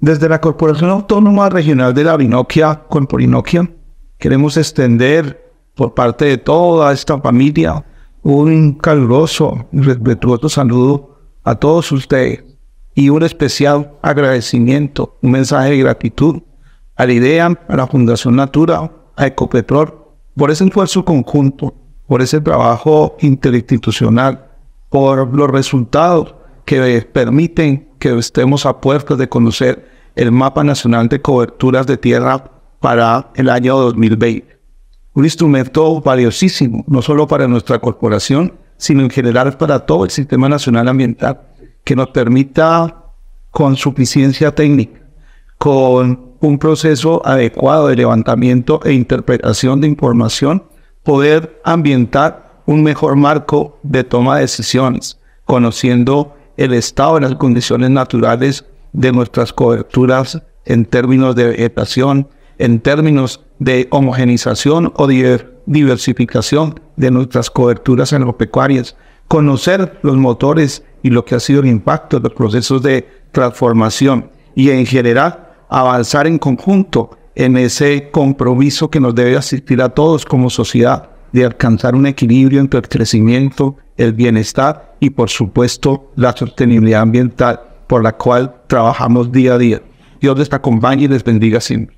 Desde la Corporación Autónoma Regional de la Orinoquia, con queremos extender por parte de toda esta familia un caluroso y respetuoso saludo a todos ustedes y un especial agradecimiento, un mensaje de gratitud a la IDEA, a la Fundación Natura, a Ecopetrol, por ese esfuerzo conjunto, por ese trabajo interinstitucional, por los resultados que permiten que estemos a puertas de conocer el mapa nacional de coberturas de tierra para el año 2020. Un instrumento valiosísimo, no solo para nuestra corporación, sino en general para todo el sistema nacional ambiental, que nos permita con suficiencia técnica, con un proceso adecuado de levantamiento e interpretación de información, poder ambientar un mejor marco de toma de decisiones, conociendo el estado de las condiciones naturales de nuestras coberturas en términos de vegetación, en términos de homogenización o diversificación de nuestras coberturas agropecuarias, conocer los motores y lo que ha sido el impacto de los procesos de transformación y en general avanzar en conjunto en ese compromiso que nos debe asistir a todos como sociedad de alcanzar un equilibrio entre el crecimiento, el bienestar y por supuesto la sostenibilidad ambiental por la cual trabajamos día a día. Dios les acompañe y les bendiga siempre.